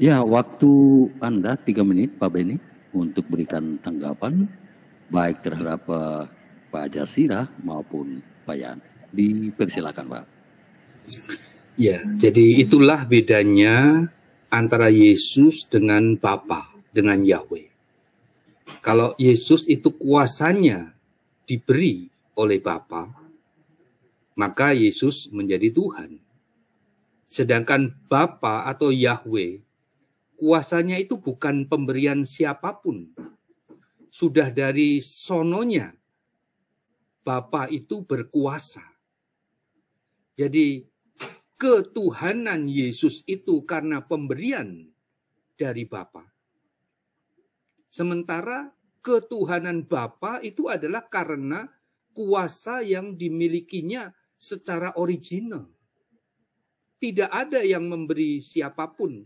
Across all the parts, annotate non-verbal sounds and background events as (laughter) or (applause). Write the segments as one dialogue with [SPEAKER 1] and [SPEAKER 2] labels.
[SPEAKER 1] Ya, waktu Anda tiga menit, Pak Beni, untuk berikan tanggapan baik terhadap eh, Pak Jasira maupun Pak
[SPEAKER 2] Yan. Dipersilakan, Pak. Ya, jadi itulah bedanya antara Yesus dengan Bapa, dengan Yahweh. Kalau Yesus itu kuasanya diberi oleh Bapa, maka Yesus menjadi Tuhan. Sedangkan Bapa atau Yahweh Kuasanya itu bukan pemberian siapapun. Sudah dari sononya, Bapa itu berkuasa. Jadi ketuhanan Yesus itu karena pemberian dari Bapa. Sementara ketuhanan Bapa itu adalah karena kuasa yang dimilikinya secara original. Tidak ada yang memberi siapapun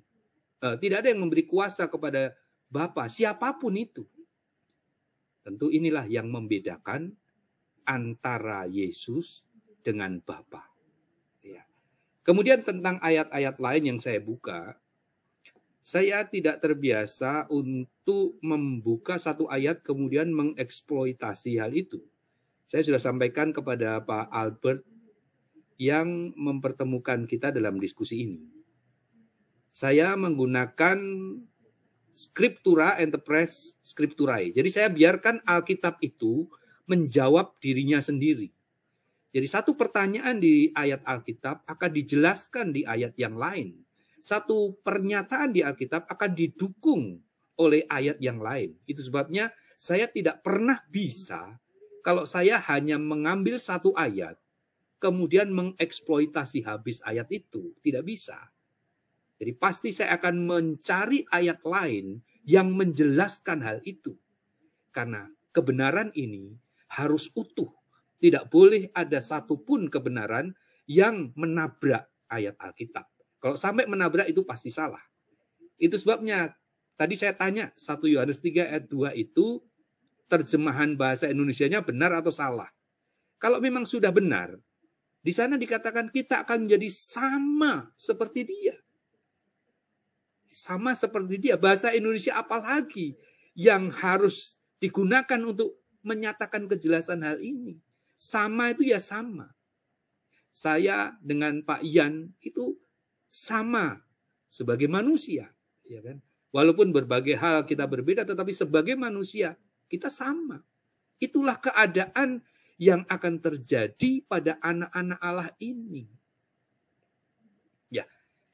[SPEAKER 2] Eh, tidak ada yang memberi kuasa kepada Bapa siapapun itu. Tentu inilah yang membedakan antara Yesus dengan Bapa. Ya. Kemudian tentang ayat-ayat lain yang saya buka, saya tidak terbiasa untuk membuka satu ayat kemudian mengeksploitasi hal itu. Saya sudah sampaikan kepada Pak Albert yang mempertemukan kita dalam diskusi ini saya menggunakan Scriptura Enterprise Scripturae. Jadi saya biarkan Alkitab itu menjawab dirinya sendiri. Jadi satu pertanyaan di ayat Alkitab akan dijelaskan di ayat yang lain. Satu pernyataan di Alkitab akan didukung oleh ayat yang lain. Itu sebabnya saya tidak pernah bisa kalau saya hanya mengambil satu ayat kemudian mengeksploitasi habis ayat itu. Tidak bisa jadi pasti saya akan mencari ayat lain yang menjelaskan hal itu. Karena kebenaran ini harus utuh. Tidak boleh ada satupun kebenaran yang menabrak ayat Alkitab. Kalau sampai menabrak itu pasti salah. Itu sebabnya tadi saya tanya 1 Yohanes 3 ayat 2 itu terjemahan bahasa Indonesianya benar atau salah. Kalau memang sudah benar, di sana dikatakan kita akan menjadi sama seperti dia sama seperti dia. Bahasa Indonesia apalagi yang harus digunakan untuk menyatakan kejelasan hal ini. Sama itu ya sama. Saya dengan Pak Ian itu sama sebagai manusia, ya kan? Walaupun berbagai hal kita berbeda tetapi sebagai manusia kita sama. Itulah keadaan yang akan terjadi pada anak-anak Allah ini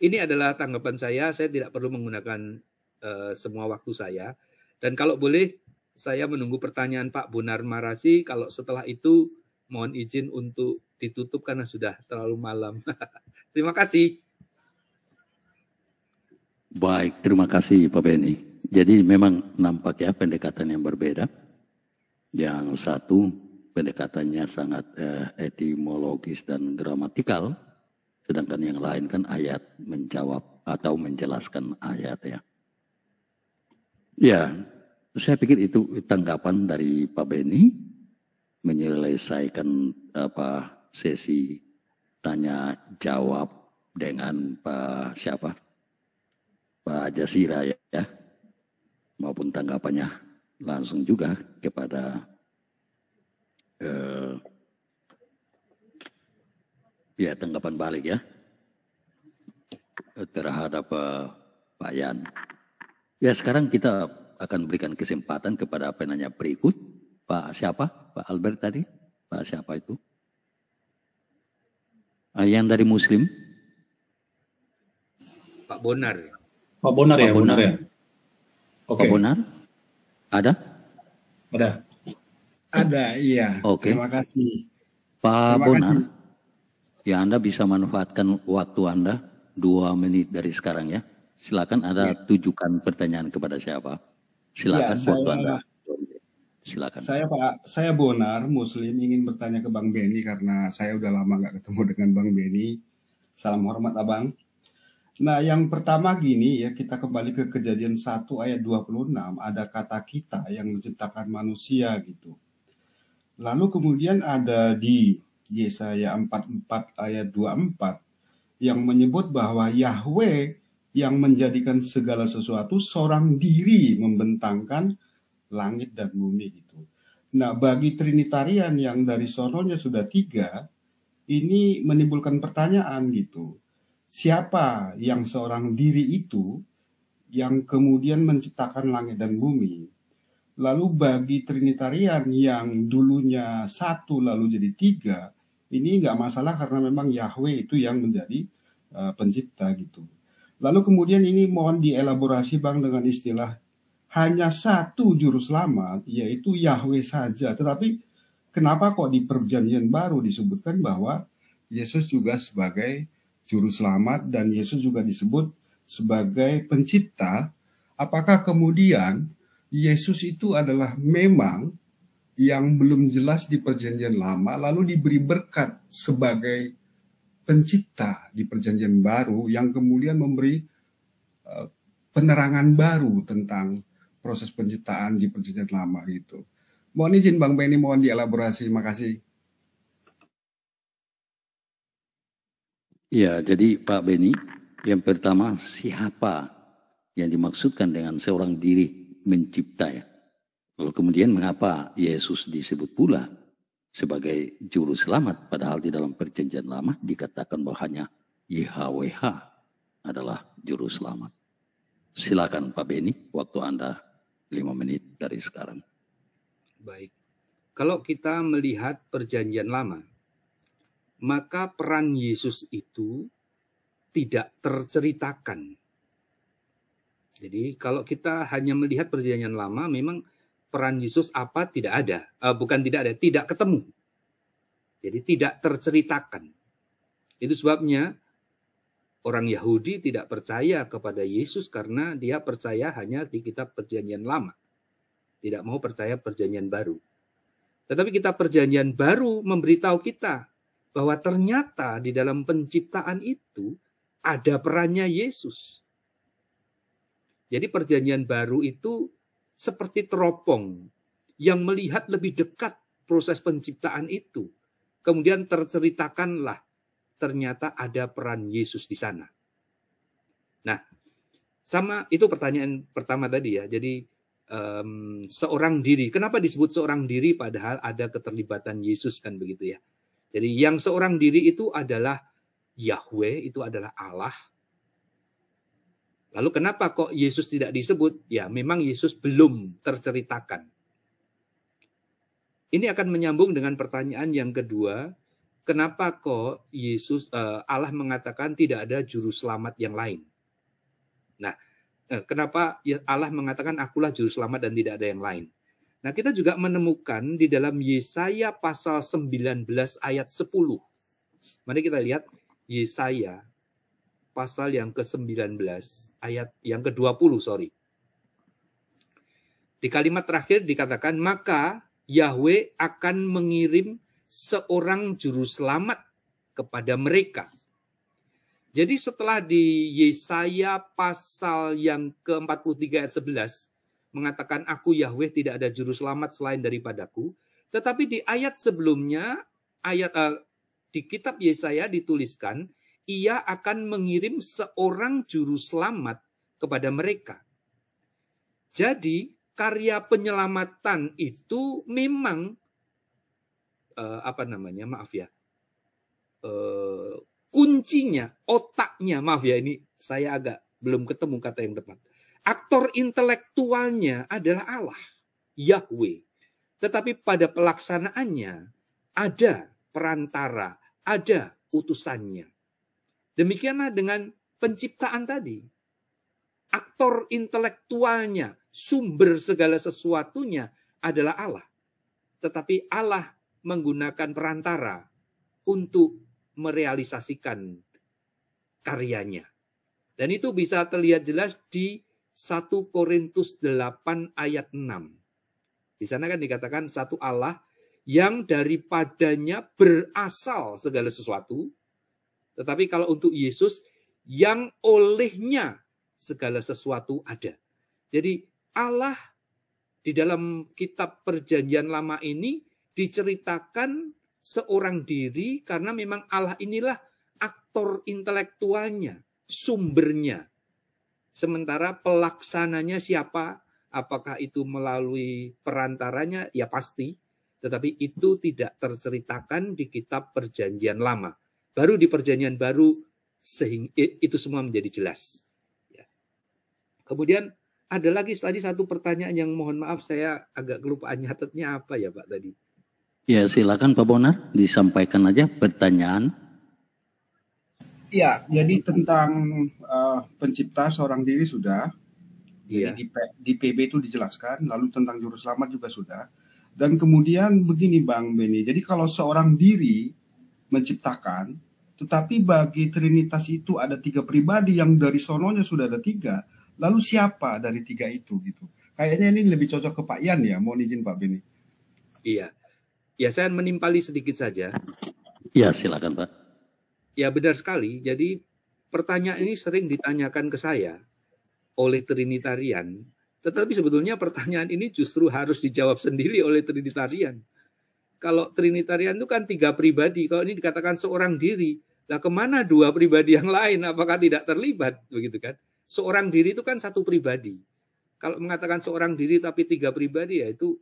[SPEAKER 2] ini adalah tanggapan saya. Saya tidak perlu menggunakan uh, semua waktu saya. Dan kalau boleh, saya menunggu pertanyaan Pak Bunar Marasi. Kalau setelah itu, mohon izin untuk ditutup karena sudah terlalu malam. (laughs) terima kasih.
[SPEAKER 1] Baik, terima kasih Pak Benny. Jadi memang nampak ya pendekatan yang berbeda. Yang satu pendekatannya sangat eh, etimologis dan gramatikal Sedangkan yang lain kan ayat menjawab atau menjelaskan ayat ya. Ya, saya pikir itu tanggapan dari Pak Beni menyelesaikan apa sesi tanya jawab dengan Pak siapa? Pak Jasira ya, ya. maupun tanggapannya langsung juga kepada eh, Ya tanggapan balik ya terhadap uh, Pak Yan. Ya sekarang kita akan berikan kesempatan kepada penanya berikut. Pak siapa? Pak Albert tadi? Pak siapa itu? Eh, yang dari Muslim? Pak Bonar. Pak Bonar Pak ya? Bonar, Bonar ya? Pak Bonar? Ada?
[SPEAKER 2] Ada. Ada, iya. Oke. Okay. Terima kasih. Pak Terima
[SPEAKER 1] Bonar. Kasih. Ya Anda bisa manfaatkan waktu Anda dua menit dari sekarang ya. Silakan Anda ya. tujukan pertanyaan kepada siapa.
[SPEAKER 3] Silakan ya, waktu saya, Anda. Silakan. Saya Pak, saya Bonar Muslim ingin bertanya ke Bang Benny karena saya udah lama nggak ketemu dengan Bang Benny. Salam hormat Abang. Nah, yang pertama gini ya, kita kembali ke kejadian 1 ayat 26, ada kata kita yang menciptakan manusia gitu. Lalu kemudian ada di Yesaya 44 ayat 24 yang menyebut bahwa Yahweh yang menjadikan segala sesuatu seorang diri membentangkan langit dan bumi itu. Nah, bagi Trinitarian yang dari sononya sudah tiga, ini menimbulkan pertanyaan gitu. Siapa yang seorang diri itu yang kemudian menciptakan langit dan bumi? Lalu bagi Trinitarian yang dulunya satu lalu jadi tiga, ini nggak masalah karena memang Yahweh itu yang menjadi uh, pencipta gitu. Lalu kemudian ini mohon dielaborasi bang dengan istilah hanya satu juru selamat yaitu Yahweh saja. Tetapi kenapa kok di perjanjian baru disebutkan bahwa Yesus juga sebagai juru selamat dan Yesus juga disebut sebagai pencipta? Apakah kemudian Yesus itu adalah memang yang belum jelas di perjanjian lama lalu diberi berkat sebagai pencipta di perjanjian baru yang kemudian memberi uh, penerangan baru tentang proses penciptaan di perjanjian lama itu. Mohon izin Bang Benny, mohon dielaborasi. Makasih.
[SPEAKER 1] Ya, jadi Pak Benny, yang pertama siapa yang dimaksudkan dengan seorang diri mencipta ya? Lalu kemudian mengapa Yesus disebut pula sebagai juru selamat padahal di dalam perjanjian lama dikatakan bahwa hanya YHWH adalah juru selamat. Silakan Pak Beni, waktu Anda lima menit dari sekarang.
[SPEAKER 2] Baik. Kalau kita melihat perjanjian lama, maka peran Yesus itu tidak terceritakan. Jadi kalau kita hanya melihat perjanjian lama memang peran Yesus apa tidak ada, uh, bukan tidak ada, tidak ketemu. Jadi tidak terceritakan. Itu sebabnya orang Yahudi tidak percaya kepada Yesus karena dia percaya hanya di kitab perjanjian lama. Tidak mau percaya perjanjian baru. Tetapi kitab perjanjian baru memberitahu kita bahwa ternyata di dalam penciptaan itu ada perannya Yesus. Jadi perjanjian baru itu seperti teropong yang melihat lebih dekat proses penciptaan itu. Kemudian terceritakanlah ternyata ada peran Yesus di sana. Nah, sama itu pertanyaan pertama tadi ya. Jadi um, seorang diri. Kenapa disebut seorang diri padahal ada keterlibatan Yesus kan begitu ya. Jadi yang seorang diri itu adalah Yahweh, itu adalah Allah Lalu kenapa kok Yesus tidak disebut? Ya, memang Yesus belum terceritakan. Ini akan menyambung dengan pertanyaan yang kedua, kenapa kok Yesus eh, Allah mengatakan tidak ada juru selamat yang lain? Nah, eh, kenapa ya, Allah mengatakan akulah juru selamat dan tidak ada yang lain? Nah, kita juga menemukan di dalam Yesaya pasal 19 ayat 10. Mari kita lihat Yesaya pasal yang ke-19 ayat yang ke-20 sorry. Di kalimat terakhir dikatakan maka Yahweh akan mengirim seorang juru selamat kepada mereka. Jadi setelah di Yesaya pasal yang ke-43 ayat 11 mengatakan aku Yahweh tidak ada juru selamat selain daripadaku, tetapi di ayat sebelumnya ayat uh, di kitab Yesaya dituliskan ia akan mengirim seorang juru selamat kepada mereka. Jadi karya penyelamatan itu memang eh, apa namanya maaf ya eh, kuncinya otaknya maaf ya ini saya agak belum ketemu kata yang tepat aktor intelektualnya adalah Allah Yahweh tetapi pada pelaksanaannya ada perantara ada utusannya Demikianlah dengan penciptaan tadi. Aktor intelektualnya, sumber segala sesuatunya adalah Allah. Tetapi Allah menggunakan perantara untuk merealisasikan karyanya. Dan itu bisa terlihat jelas di 1 Korintus 8 ayat 6. Di sana kan dikatakan satu Allah yang daripadanya berasal segala sesuatu tetapi kalau untuk Yesus yang olehnya segala sesuatu ada. Jadi Allah di dalam kitab perjanjian lama ini diceritakan seorang diri karena memang Allah inilah aktor intelektualnya, sumbernya. Sementara pelaksananya siapa? Apakah itu melalui perantaranya? Ya pasti. Tetapi itu tidak terceritakan di kitab perjanjian lama baru di perjanjian baru sehingga itu semua menjadi jelas. Ya. Kemudian ada lagi tadi satu pertanyaan yang mohon maaf saya agak kelupaan nyatetnya apa ya Pak tadi.
[SPEAKER 1] Ya silakan Pak Bonar disampaikan aja pertanyaan.
[SPEAKER 2] Ya jadi tentang uh, pencipta
[SPEAKER 3] seorang diri sudah. Jadi iya. di, di PB itu dijelaskan, lalu tentang juru selamat juga sudah. Dan kemudian begini Bang Beni, jadi kalau seorang diri menciptakan, tetapi bagi Trinitas itu ada tiga pribadi yang dari sononya sudah ada tiga. Lalu siapa dari tiga itu gitu? Kayaknya ini lebih cocok ke Pak Ian ya. Mohon
[SPEAKER 1] izin Pak Beni.
[SPEAKER 2] Iya. Ya saya menimpali sedikit saja.
[SPEAKER 1] Ya silakan Pak.
[SPEAKER 2] Ya benar sekali. Jadi pertanyaan ini sering ditanyakan ke saya oleh Trinitarian. Tetapi sebetulnya pertanyaan ini justru harus dijawab sendiri oleh Trinitarian kalau Trinitarian itu kan tiga pribadi, kalau ini dikatakan seorang diri, lah kemana dua pribadi yang lain? Apakah tidak terlibat begitu kan? Seorang diri itu kan satu pribadi. Kalau mengatakan seorang diri tapi tiga pribadi ya itu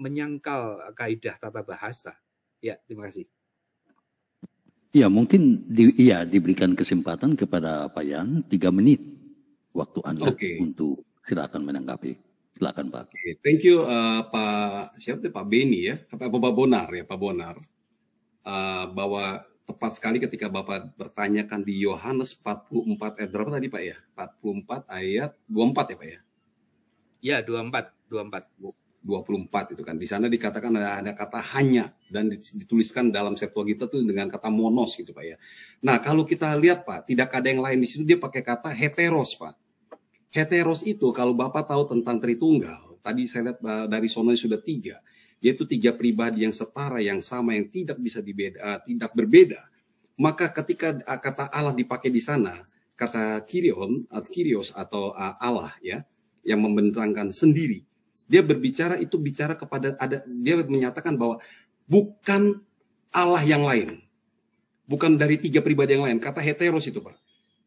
[SPEAKER 2] menyangkal kaidah tata bahasa. Ya, terima kasih.
[SPEAKER 1] Ya, mungkin di, ya diberikan kesempatan kepada Pak Yan tiga menit waktu Anda okay. untuk silakan menanggapi. Silakan Pak.
[SPEAKER 4] Okay, thank you uh, Pak siapa Pak Beni ya, Apa Pak Bonar ya Pak Bonar. Uh, bahwa tepat sekali ketika Bapak bertanyakan di Yohanes 44 ayat berapa tadi Pak ya? 44 ayat 24 ya Pak ya? Ya, 24, 24. 24 itu kan. Di sana dikatakan ada, ada kata hanya dan dituliskan dalam Septuaginta itu dengan kata monos gitu Pak ya. Nah, kalau kita lihat Pak, tidak ada yang lain di situ dia pakai kata heteros Pak. Heteros itu kalau Bapak tahu tentang Tritunggal, tadi saya lihat eh, dari sono sudah tiga, yaitu tiga pribadi yang setara, yang sama, yang tidak bisa dibeda, eh, tidak berbeda. Maka ketika eh, kata Allah dipakai di sana, kata atau Kirios atau Allah ya, yang membentangkan sendiri, dia berbicara itu bicara kepada ada dia menyatakan bahwa bukan Allah yang lain, bukan dari tiga pribadi yang lain. Kata heteros itu pak.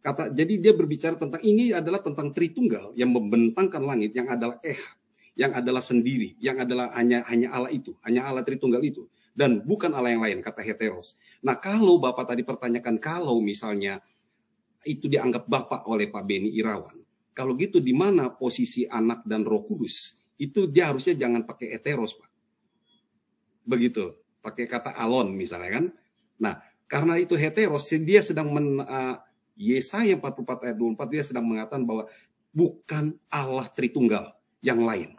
[SPEAKER 4] Kata jadi dia berbicara tentang ini adalah tentang Tritunggal yang membentangkan langit yang adalah eh yang adalah sendiri, yang adalah hanya hanya Allah itu, hanya Allah Tritunggal itu dan bukan Allah yang lain kata heteros. Nah, kalau Bapak tadi pertanyakan kalau misalnya itu dianggap Bapak oleh Pak Beni Irawan. Kalau gitu di mana posisi anak dan Roh Kudus? Itu dia harusnya jangan pakai heteros, Pak. Begitu, pakai kata alon misalnya kan. Nah, karena itu heteros dia sedang men, uh, Yesaya 44 ayat 24 dia sedang mengatakan bahwa bukan Allah Tritunggal yang lain.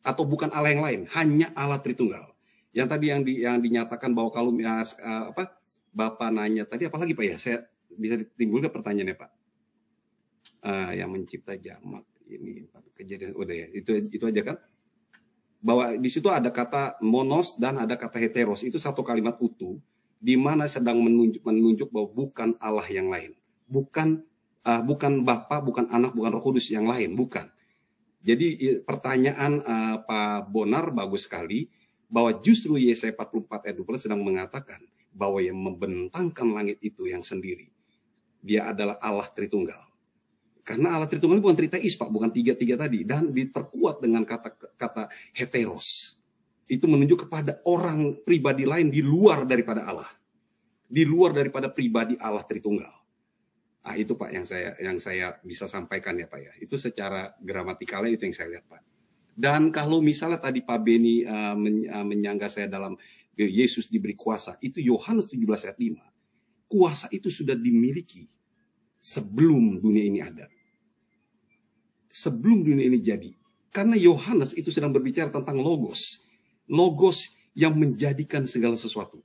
[SPEAKER 4] Atau bukan Allah yang lain, hanya Allah Tritunggal. Yang tadi yang di, yang dinyatakan bahwa kalau ya, eh, apa Bapak nanya tadi apalagi Pak ya? Saya bisa ditimbulkan pertanyaannya Pak. Uh, yang mencipta jamak ini kejadian udah oh, ya itu itu aja kan bahwa di situ ada kata monos dan ada kata heteros itu satu kalimat utuh di mana sedang menunjuk menunjuk bahwa bukan Allah yang lain, bukan uh, bukan Bapa, bukan Anak, bukan Roh Kudus yang lain, bukan. Jadi pertanyaan uh, Pak Bonar bagus sekali bahwa justru Yesaya 44 ayat 12 sedang mengatakan bahwa yang membentangkan langit itu yang sendiri. Dia adalah Allah Tritunggal. Karena Allah Tritunggal bukan triteis Pak, bukan tiga-tiga tadi. Dan diperkuat dengan kata-kata heteros itu menunjuk kepada orang pribadi lain di luar daripada Allah. Di luar daripada pribadi Allah Tritunggal. Ah itu Pak yang saya yang saya bisa sampaikan ya Pak ya. Itu secara gramatikalnya itu yang saya lihat Pak. Dan kalau misalnya tadi Pak Beni uh, men, uh, eh, menyangga saya dalam Yesus diberi kuasa, itu Yohanes 17 ayat 5. Kuasa itu sudah dimiliki sebelum dunia ini ada. Sebelum dunia ini jadi. Karena Yohanes itu sedang berbicara tentang logos logos yang menjadikan segala sesuatu.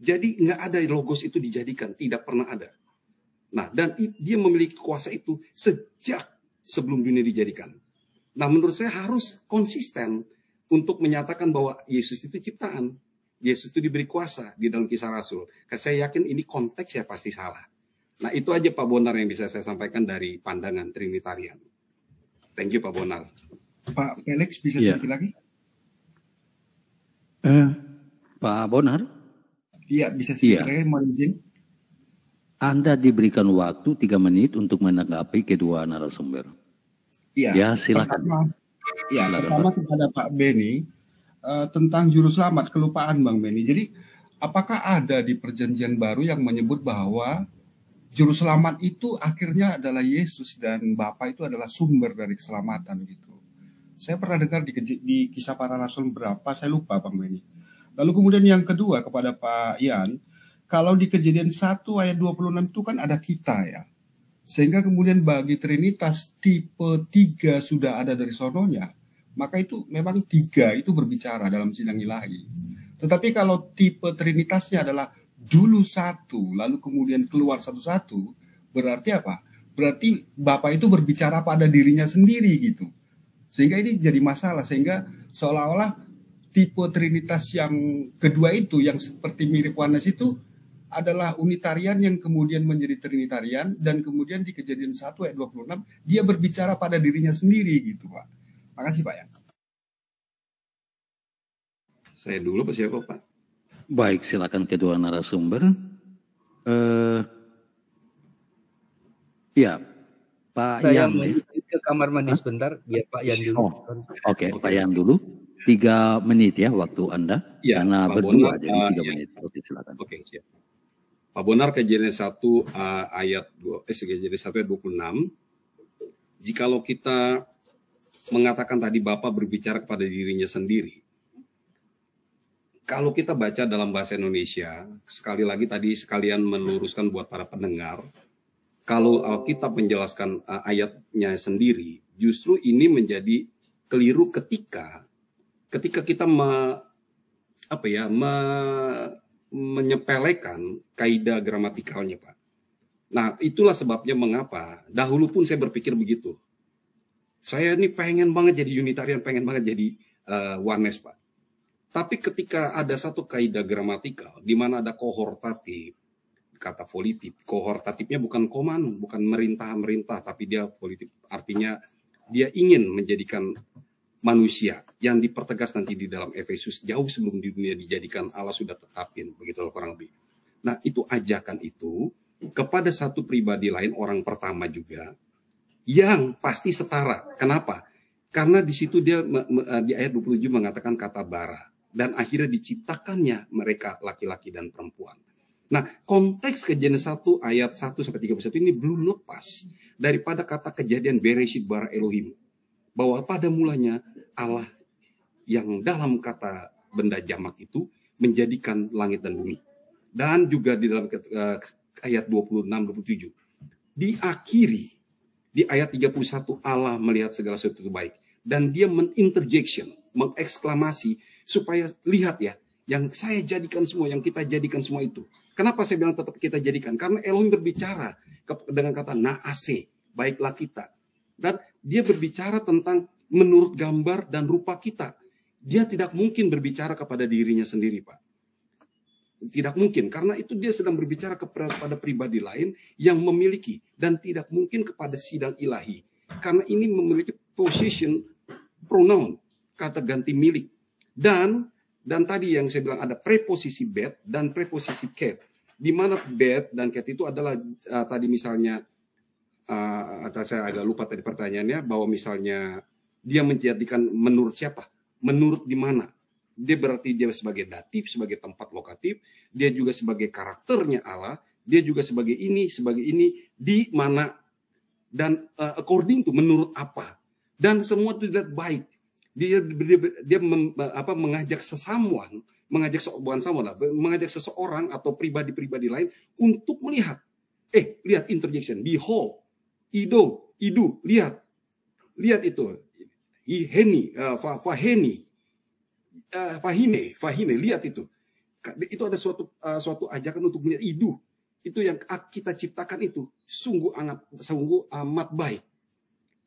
[SPEAKER 4] Jadi nggak ada logos itu dijadikan, tidak pernah ada. Nah, dan dia memiliki kuasa itu sejak sebelum dunia dijadikan. Nah, menurut saya harus konsisten untuk menyatakan bahwa Yesus itu ciptaan. Yesus itu diberi kuasa di dalam kisah Rasul. Karena saya yakin ini konteksnya pasti salah. Nah, itu aja Pak Bonar yang bisa saya sampaikan dari pandangan Trinitarian. Thank you Pak Bonar.
[SPEAKER 3] Pak Felix bisa yeah. sedikit
[SPEAKER 4] lagi? Eh, Pak Bonar?
[SPEAKER 1] Iya, bisa sih. Iya. Mohon izin. Anda diberikan waktu tiga menit untuk menanggapi kedua narasumber. Iya. Ya, silakan. Pertama, ya, pertama
[SPEAKER 3] kepada Pak Beni uh, tentang juru selamat kelupaan Bang Beni. Jadi, apakah ada di perjanjian baru yang menyebut bahwa juru selamat itu akhirnya adalah Yesus dan Bapa itu adalah sumber dari keselamatan gitu? Saya pernah dengar di, di kisah para rasul berapa, saya lupa Bang Benny. Lalu kemudian yang kedua kepada Pak Ian, kalau di kejadian 1 ayat 26 itu kan ada kita ya. Sehingga kemudian bagi Trinitas tipe 3 sudah ada dari sononya. Maka itu memang tiga itu berbicara dalam sidang ilahi. Tetapi kalau tipe Trinitasnya adalah dulu satu, lalu kemudian keluar satu-satu, berarti apa? Berarti Bapak itu berbicara pada dirinya sendiri gitu. Sehingga ini jadi masalah sehingga seolah-olah tipe trinitas yang kedua itu yang seperti mirip Wanas itu adalah unitarian yang kemudian menjadi trinitarian dan kemudian di kejadian 1 ayat 26 dia berbicara pada dirinya sendiri gitu Pak. Makasih Pak ya.
[SPEAKER 1] Saya dulu Pak siapa Pak? Baik silakan kedua narasumber. Eh, uh, ya
[SPEAKER 2] Pak Yang. Ya kamar mandi Hah? sebentar biar Pak Yan dulu. Oh, Oke,
[SPEAKER 1] okay, Pak Yan dulu. Tiga menit ya waktu Anda. Ya, Karena Pak berdua Bonar, jadi tiga uh,
[SPEAKER 2] menit. Ya. Oke, silakan. Oke, okay, siap.
[SPEAKER 4] Pak Bonar kejadian 1 uh, eh, ayat 2 eh kejadian 1 ayat 26. Jikalau kita mengatakan tadi Bapak berbicara kepada dirinya sendiri. Kalau kita baca dalam bahasa Indonesia, sekali lagi tadi sekalian meluruskan buat para pendengar, kalau Alkitab menjelaskan eh, ayatnya sendiri, justru ini menjadi keliru ketika ketika kita me, apa ya me, menyepelekan kaidah gramatikalnya, Pak. Nah, itulah sebabnya mengapa dahulu pun saya berpikir begitu. Saya ini pengen banget jadi Unitarian, pengen banget jadi uh, eh, Oneness, Pak. Tapi ketika ada satu kaidah gramatikal di mana ada kohortatif, kata politik Kohortatifnya bukan koman, bukan merintah-merintah, tapi dia politik Artinya dia ingin menjadikan manusia yang dipertegas nanti di dalam Efesus jauh sebelum di dunia dijadikan Allah sudah tetapin begitu kurang lebih. Nah itu ajakan itu kepada satu pribadi lain orang pertama juga yang pasti setara. Kenapa? Karena di situ dia eh, di ayat 27 mengatakan kata bara dan akhirnya diciptakannya mereka laki-laki dan perempuan. Nah, konteks kejadian 1 ayat 1 sampai 31 ini belum lepas daripada kata kejadian Bereshit bara Elohim. Bahwa pada mulanya Allah yang dalam kata benda jamak itu menjadikan langit dan bumi. Dan juga di dalam eh, ayat 26 27 diakhiri di ayat 31 Allah melihat segala sesuatu itu baik dan dia meninterjection, mengeksklamasi supaya lihat ya yang saya jadikan semua, yang kita jadikan semua itu Kenapa saya bilang tetap kita jadikan? Karena Elohim berbicara dengan kata naase, baiklah kita. Dan dia berbicara tentang menurut gambar dan rupa kita. Dia tidak mungkin berbicara kepada dirinya sendiri, Pak. Tidak mungkin, karena itu dia sedang berbicara kepada pribadi lain yang memiliki dan tidak mungkin kepada sidang ilahi. Karena ini memiliki position pronoun, kata ganti milik. Dan dan tadi yang saya bilang ada preposisi bed dan preposisi cat. Di mana bed dan cat itu adalah uh, tadi misalnya uh, atau saya agak lupa tadi pertanyaannya bahwa misalnya dia menjadikan menurut siapa? Menurut di mana? Dia berarti dia sebagai datif, sebagai tempat lokatif, dia juga sebagai karakternya Allah, dia juga sebagai ini, sebagai ini di mana dan uh, according to menurut apa? Dan semua itu tidak baik dia dia, dia mem, apa mengajak sesamuan mengajak bukan samuan lah mengajak seseorang atau pribadi-pribadi lain untuk melihat eh lihat interjection behold ido idu lihat lihat itu heni uh, faheni uh, fahine fahine lihat itu itu ada suatu uh, suatu ajakan untuk melihat idu itu yang kita ciptakan itu sungguh amat sungguh amat baik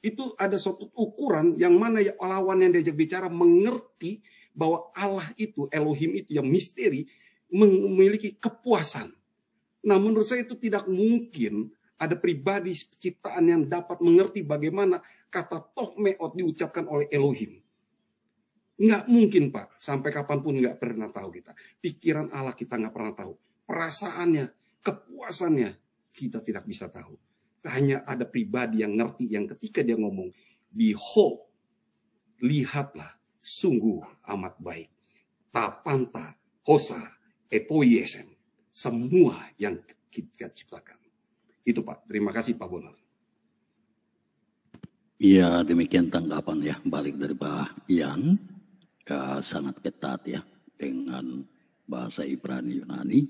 [SPEAKER 4] itu ada suatu ukuran yang mana ya lawan yang diajak bicara mengerti bahwa Allah itu Elohim itu yang misteri memiliki kepuasan. Nah, menurut saya itu tidak mungkin ada pribadi ciptaan yang dapat mengerti bagaimana kata toh meot diucapkan oleh Elohim. Nggak mungkin, Pak. Sampai kapanpun nggak pernah tahu kita. Pikiran Allah kita nggak pernah tahu. Perasaannya, kepuasannya, kita tidak bisa tahu. Hanya ada pribadi yang ngerti yang ketika dia ngomong, behold, lihatlah, sungguh amat baik. Tapanta, Hosa, Epoyesen, semua yang kita ciptakan. Itu Pak, terima kasih Pak Bonar.
[SPEAKER 1] Ya demikian tanggapan ya balik dari Pak Ian ya, sangat ketat ya dengan bahasa Ibrani Yunani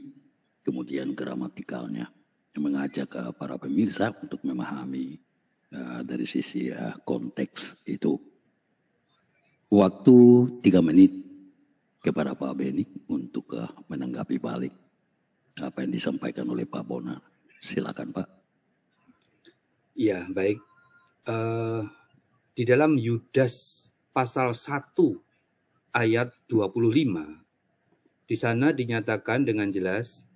[SPEAKER 1] kemudian gramatikalnya mengajak uh, para pemirsa untuk memahami uh, dari sisi uh, konteks itu. Waktu tiga menit kepada Pak Beni untuk uh, menanggapi balik apa yang disampaikan oleh Pak Bona Silakan Pak.
[SPEAKER 2] Ya baik. Uh, di dalam Yudas pasal 1 ayat 25 di sana dinyatakan dengan jelas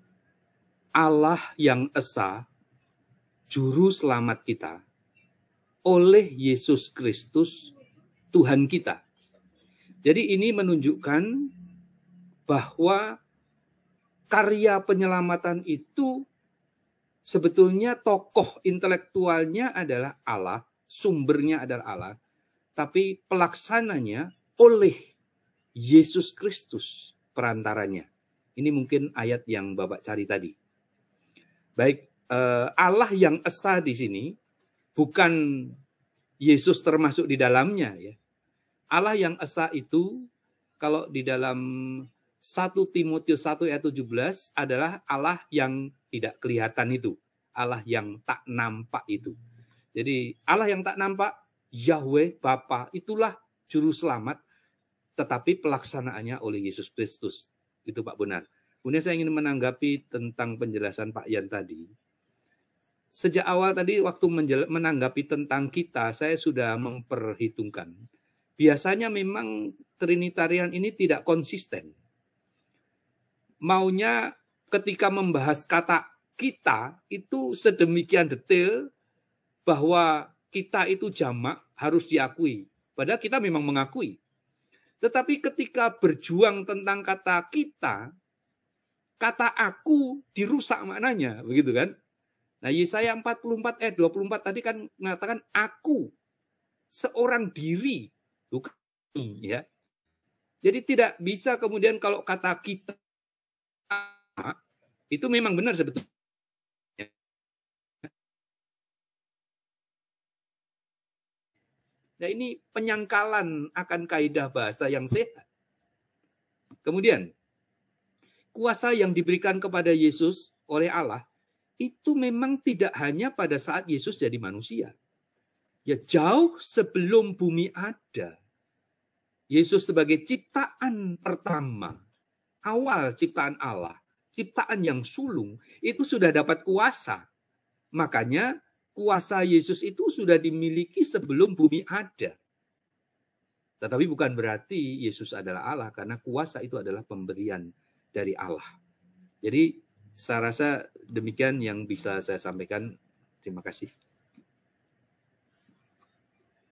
[SPEAKER 2] Allah yang Esa, Juru Selamat kita, oleh Yesus Kristus, Tuhan kita. Jadi ini menunjukkan bahwa karya penyelamatan itu sebetulnya tokoh intelektualnya adalah Allah, sumbernya adalah Allah, tapi pelaksananya oleh Yesus Kristus perantaranya. Ini mungkin ayat yang Bapak cari tadi. Baik eh, Allah yang esa di sini bukan Yesus termasuk di dalamnya ya. Allah yang esa itu kalau di dalam 1 Timotius 1 ayat 17 adalah Allah yang tidak kelihatan itu. Allah yang tak nampak itu. Jadi Allah yang tak nampak, Yahweh Bapa itulah juru selamat tetapi pelaksanaannya oleh Yesus Kristus. Itu Pak Bonar. Kemudian saya ingin menanggapi tentang penjelasan Pak Yan tadi. Sejak awal tadi waktu menanggapi tentang kita, saya sudah memperhitungkan. Biasanya memang Trinitarian ini tidak konsisten. Maunya ketika membahas kata kita itu sedemikian detail bahwa kita itu jamak harus diakui. Padahal kita memang mengakui. Tetapi ketika berjuang tentang kata kita, kata aku dirusak maknanya, begitu kan? Nah, Yesaya 44 eh, 24 tadi kan mengatakan aku seorang diri, bukan ya. Jadi tidak bisa kemudian kalau kata kita itu memang benar sebetulnya. Nah ini penyangkalan akan kaidah bahasa yang sehat. Kemudian kuasa yang diberikan kepada Yesus oleh Allah itu memang tidak hanya pada saat Yesus jadi manusia. Ya jauh sebelum bumi ada. Yesus sebagai ciptaan pertama, awal ciptaan Allah, ciptaan yang sulung, itu sudah dapat kuasa. Makanya kuasa Yesus itu sudah dimiliki sebelum bumi ada. Tetapi bukan berarti Yesus adalah Allah karena kuasa itu adalah pemberian dari Allah. Jadi saya rasa demikian yang bisa saya sampaikan. Terima kasih.